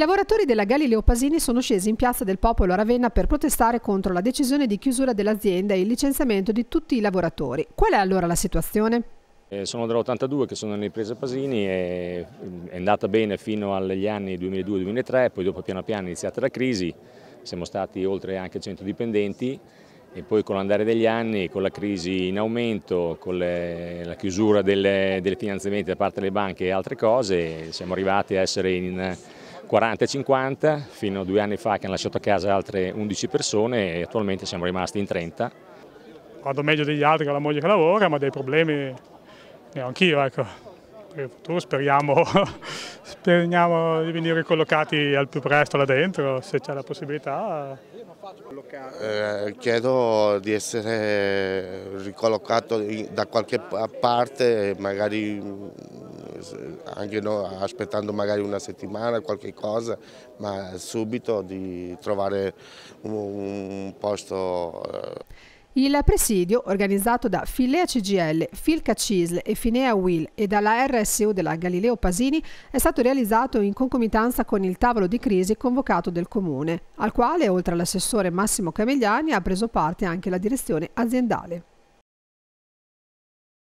lavoratori della Galileo Pasini sono scesi in Piazza del Popolo a Ravenna per protestare contro la decisione di chiusura dell'azienda e il licenziamento di tutti i lavoratori. Qual è allora la situazione? Eh, sono dell'82 che sono nell'impresa imprese Pasini, eh, è andata bene fino agli anni 2002-2003, poi dopo piano piano è iniziata la crisi, siamo stati oltre anche 100 dipendenti e poi con l'andare degli anni, con la crisi in aumento, con le, la chiusura delle, delle finanziamenti da parte delle banche e altre cose, siamo arrivati a essere in 40-50, fino a due anni fa che hanno lasciato a casa altre 11 persone e attualmente siamo rimasti in 30. Vado meglio degli altri con la moglie che lavora, ma dei problemi ne ho anch'io, ecco. Per il futuro speriamo, speriamo di venire collocati al più presto là dentro, se c'è la possibilità. Eh, chiedo di essere ricollocato da qualche parte, magari anche no, aspettando magari una settimana, qualche cosa, ma subito di trovare un, un posto. Eh. Il presidio, organizzato da Filea CGL, Filca Cisle e Finea Will e dalla RSU della Galileo Pasini, è stato realizzato in concomitanza con il tavolo di crisi convocato del Comune, al quale, oltre all'assessore Massimo Camegliani, ha preso parte anche la direzione aziendale.